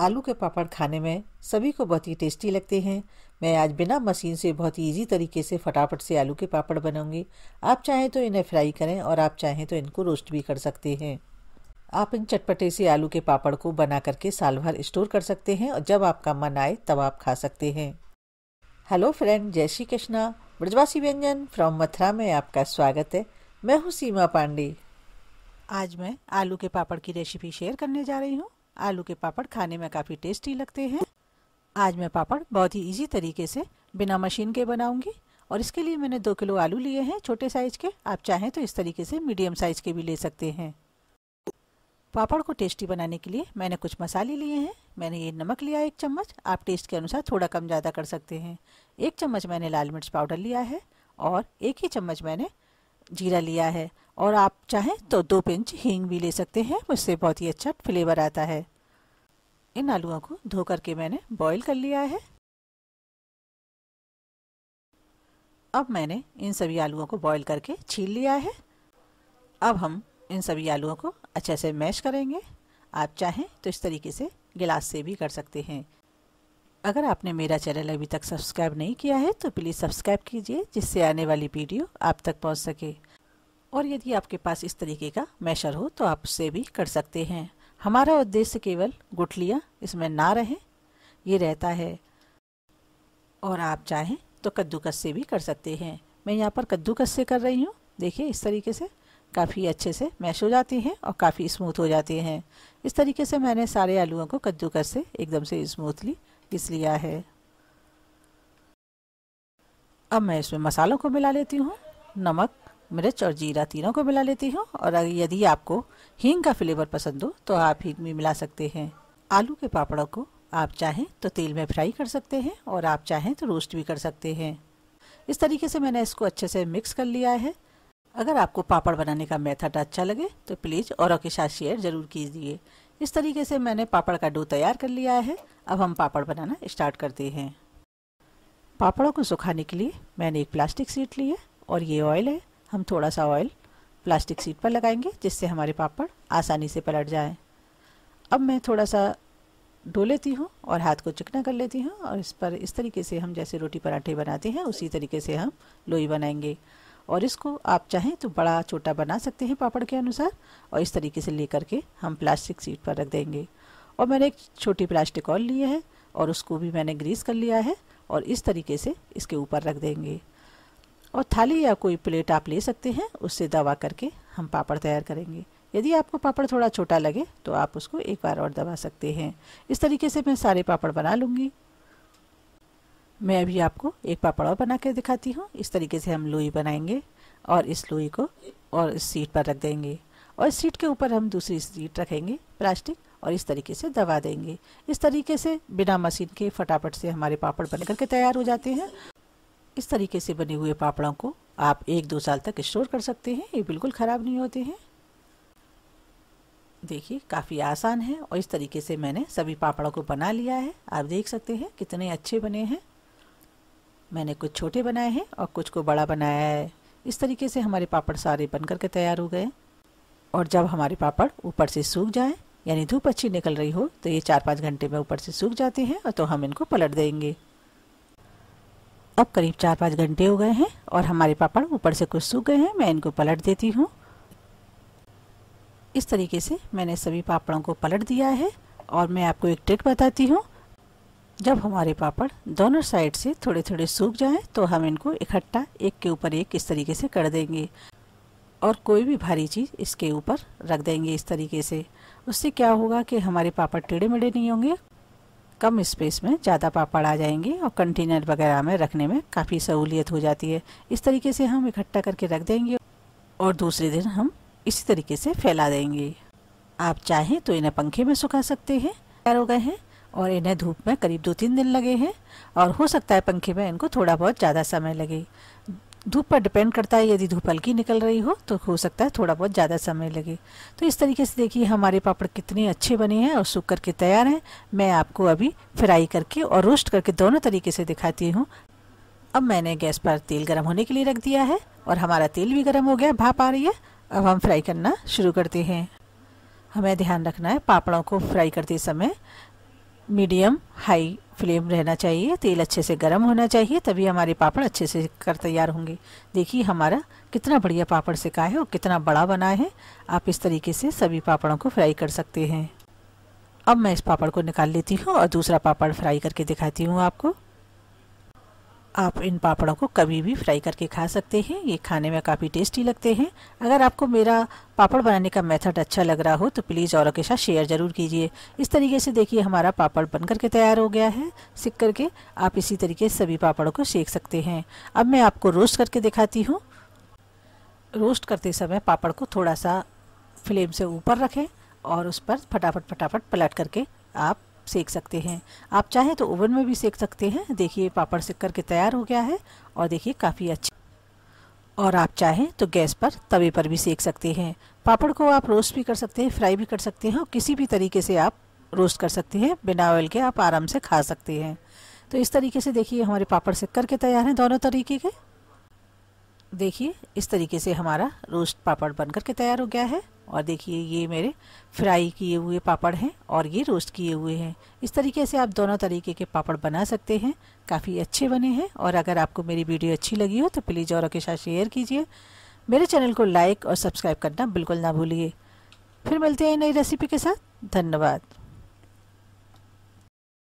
आलू के पापड़ खाने में सभी को बहुत ही टेस्टी लगते हैं मैं आज बिना मशीन से बहुत ही ईजी तरीके से फटाफट से आलू के पापड़ बनाऊंगी आप चाहें तो इन्हें फ्राई करें और आप चाहें तो इनको रोस्ट भी कर सकते हैं आप इन चटपटे से आलू के पापड़ को बना करके साल भर स्टोर कर सकते हैं और जब आपका मन आए तब आप खा सकते हैं हेलो फ्रेंड जय श्री कृष्णा ब्रजवासी व्यंजन फ्रॉम मथुरा में आपका स्वागत है मैं हूँ सीमा पांडे आज मैं आलू के पापड़ की रेसिपी शेयर करने जा रही हूँ आलू के पापड़ खाने में काफ़ी टेस्टी लगते हैं आज मैं पापड़ बहुत ही इजी तरीके से बिना मशीन के बनाऊंगी और इसके लिए मैंने दो किलो आलू लिए हैं छोटे साइज़ के आप चाहें तो इस तरीके से मीडियम साइज़ के भी ले सकते हैं पापड़ को टेस्टी बनाने के लिए मैंने कुछ मसाले लिए हैं मैंने ये नमक लिया एक चम्मच आप टेस्ट के अनुसार थोड़ा कम ज़्यादा कर सकते हैं एक चम्मच मैंने लाल मिर्च पाउडर लिया है और एक ही चम्मच मैंने जीरा लिया है और आप चाहें तो दो पिंच हींग भी ले सकते हैं उससे बहुत ही अच्छा फ्लेवर आता है इन आलूओं को धो करके मैंने बॉईल कर लिया है अब मैंने इन सभी आलूओं को बॉईल करके छील लिया है अब हम इन सभी आलूओं को अच्छे से मैश करेंगे आप चाहें तो इस तरीके से गिलास से भी कर सकते हैं अगर आपने मेरा चैनल अभी तक सब्सक्राइब नहीं किया है तो प्लीज़ सब्सक्राइब कीजिए जिससे आने वाली वीडियो आप तक पहुंच सके और यदि आपके पास इस तरीके का मैशर हो तो आप उससे भी कर सकते हैं हमारा उद्देश्य केवल गुठलियाँ इसमें ना रहें ये रहता है और आप चाहें तो कद्दूकस से भी कर सकते हैं मैं यहाँ पर कद्दूकस से कर रही हूँ देखिए इस तरीके से काफ़ी अच्छे से मैश हो जाते हैं और काफ़ी स्मूथ हो जाते हैं इस तरीके से मैंने सारे आलूओं को कद्दूकस से एकदम से स्मूथली पीस लिया है अब मैं इसमें मसालों को मिला लेती हूँ नमक मिर्च और जीरा तीनों को मिला लेती हूँ और यदि आपको हींग का फ्लेवर पसंद हो तो आप हींग भी मिला सकते हैं आलू के पापड़ों को आप चाहें तो तेल में फ्राई कर सकते हैं और आप चाहें तो रोस्ट भी कर सकते हैं इस तरीके से मैंने इसको अच्छे से मिक्स कर लिया है अगर आपको पापड़ बनाने का मेथड अच्छा लगे तो प्लीज़ औरों के साथ शेयर ज़रूर कीजिए इस तरीके से मैंने पापड़ का डो तैयार कर लिया है अब हम पापड़ बनाना स्टार्ट करते हैं पापड़ों को सुखाने के लिए मैंने एक प्लास्टिक सीट ली है और ये ऑयल है हम थोड़ा सा ऑयल प्लास्टिक सीट पर लगाएंगे जिससे हमारे पापड़ आसानी से पलट जाएं। अब मैं थोड़ा सा धो लेती हूँ और हाथ को चिकना कर लेती हूँ और इस पर इस तरीके से हम जैसे रोटी पराठे बनाते हैं उसी तरीके से हम लोई बनाएंगे और इसको आप चाहें तो बड़ा छोटा बना सकते हैं पापड़ के अनुसार और इस तरीके से लेकर के हम प्लास्टिक सीट पर रख देंगे और मैंने एक छोटी प्लास्टिक ऑल ली है और उसको भी मैंने ग्रीस कर लिया है और इस तरीके से इसके ऊपर रख देंगे और थाली या कोई प्लेट आप ले सकते हैं उससे दबा करके हम पापड़ तैयार करेंगे यदि आपको पापड़ थोड़ा छोटा लगे तो आप उसको एक बार और दबा सकते हैं इस तरीके से मैं सारे पापड़ बना लूँगी मैं अभी आपको एक पापड़ और बना कर दिखाती हूँ इस तरीके से हम लोई बनाएंगे और इस लोई को और इस सीट पर रख देंगे और इस सीट के ऊपर हम दूसरी सीट रखेंगे प्लास्टिक और इस तरीके से दबा देंगे इस तरीके से बिना मशीन के फटाफट से हमारे पापड़ बन करके तैयार हो जाते हैं इस तरीके से बने हुए पापड़ों को आप एक दो साल तक स्टोर कर सकते हैं ये बिल्कुल ख़राब नहीं होते हैं देखिए काफ़ी आसान है और इस तरीके से मैंने सभी पापड़ों को बना लिया है आप देख सकते हैं कितने अच्छे बने हैं मैंने कुछ छोटे बनाए हैं और कुछ को बड़ा बनाया है इस तरीके से हमारे पापड़ सारे बन कर के तैयार हो गए और जब हमारे पापड़ ऊपर से सूख जाए यानी धूप अच्छी निकल रही हो तो ये चार पाँच घंटे में ऊपर से सूख जाते हैं और तो हम इनको पलट देंगे अब करीब चार पाँच घंटे हो गए हैं और हमारे पापड़ ऊपर से कुछ सूख गए हैं मैं इनको पलट देती हूँ इस तरीके से मैंने सभी पापड़ों को पलट दिया है और मैं आपको एक ट्रिक बताती हूँ जब हमारे पापड़ दोनों साइड से थोड़े थोड़े सूख जाएं तो हम इनको इकट्ठा एक के ऊपर एक इस तरीके से कर देंगे और कोई भी भारी चीज़ इसके ऊपर रख देंगे इस तरीके से उससे क्या होगा कि हमारे पापड़ टेढ़े मेढ़े नहीं होंगे कम स्पेस में ज़्यादा पापड़ आ जाएंगे और कंटेनर वगैरह में रखने में काफ़ी सहूलियत हो जाती है इस तरीके से हम इकट्ठा करके रख देंगे और दूसरे दिन हम इसी तरीके से फैला देंगे आप चाहें तो इन्हें पंखे में सुखा सकते हैं तैयार हो गए हैं और इन्हें धूप में करीब दो तीन दिन लगे हैं और हो सकता है पंखे में इनको थोड़ा बहुत ज़्यादा समय लगे धूप पर डिपेंड करता है यदि धूप हल्की निकल रही हो तो हो सकता है थोड़ा बहुत ज़्यादा समय लगे तो इस तरीके से देखिए हमारे पापड़ कितने अच्छे बने हैं और सूख करके तैयार हैं मैं आपको अभी फ्राई करके और रोस्ट करके दोनों तरीके से दिखाती हूँ अब मैंने गैस पर तेल गर्म होने के लिए रख दिया है और हमारा तेल भी गर्म हो गया भाप आ रही है अब हम फ्राई करना शुरू करते हैं हमें ध्यान रखना है पापड़ों को फ्राई करते समय मीडियम हाई फ्लेम रहना चाहिए तेल अच्छे से गर्म होना चाहिए तभी हमारे पापड़ अच्छे से कर तैयार होंगे देखिए हमारा कितना बढ़िया पापड़ सिका है और कितना बड़ा बना है आप इस तरीके से सभी पापड़ों को फ्राई कर सकते हैं अब मैं इस पापड़ को निकाल लेती हूँ और दूसरा पापड़ फ्राई करके दिखाती हूँ आपको आप इन पापड़ों को कभी भी फ्राई करके खा सकते हैं ये खाने में काफ़ी टेस्टी लगते हैं अगर आपको मेरा पापड़ बनाने का मेथड अच्छा लग रहा हो तो प्लीज़ औरों के साथ शेयर ज़रूर कीजिए इस तरीके से देखिए हमारा पापड़ बन करके तैयार हो गया है सिक करके आप इसी तरीके से सभी पापड़ों को सेक सकते हैं अब मैं आपको रोस्ट करके दिखाती हूँ रोस्ट करते समय पापड़ को थोड़ा सा फ्लेम से ऊपर रखें और उस पर फटाफट फटाफट पलट करके आप सेक सकते हैं आप चाहें तो ओवन में भी सेक सकते हैं देखिए पापड़ सेक करके तैयार हो गया है और देखिए काफ़ी अच्छा और आप चाहें तो गैस पर तवे पर भी सेक सकते हैं पापड़ को आप रोस्ट भी कर सकते हैं फ्राई भी कर सकते हैं और किसी भी तरीके से आप रोस्ट कर सकते हैं बिना ऑयल के आप आराम से खा सकते हैं तो इस तरीके से देखिए हमारे पापड़ सेक करके तैयार हैं दोनों तरीके के देखिए इस तरीके से हमारा रोस्ट पापड़ बन के तैयार हो गया है और देखिए ये मेरे फ्राई किए हुए पापड़ हैं और ये रोस्ट किए हुए हैं इस तरीके से आप दोनों तरीके के पापड़ बना सकते हैं काफ़ी अच्छे बने हैं और अगर आपको मेरी वीडियो अच्छी लगी हो तो प्लीज़ औरों के साथ शेयर कीजिए मेरे चैनल को लाइक और सब्सक्राइब करना बिल्कुल ना भूलिए फिर मिलते हैं नई रेसिपी के साथ धन्यवाद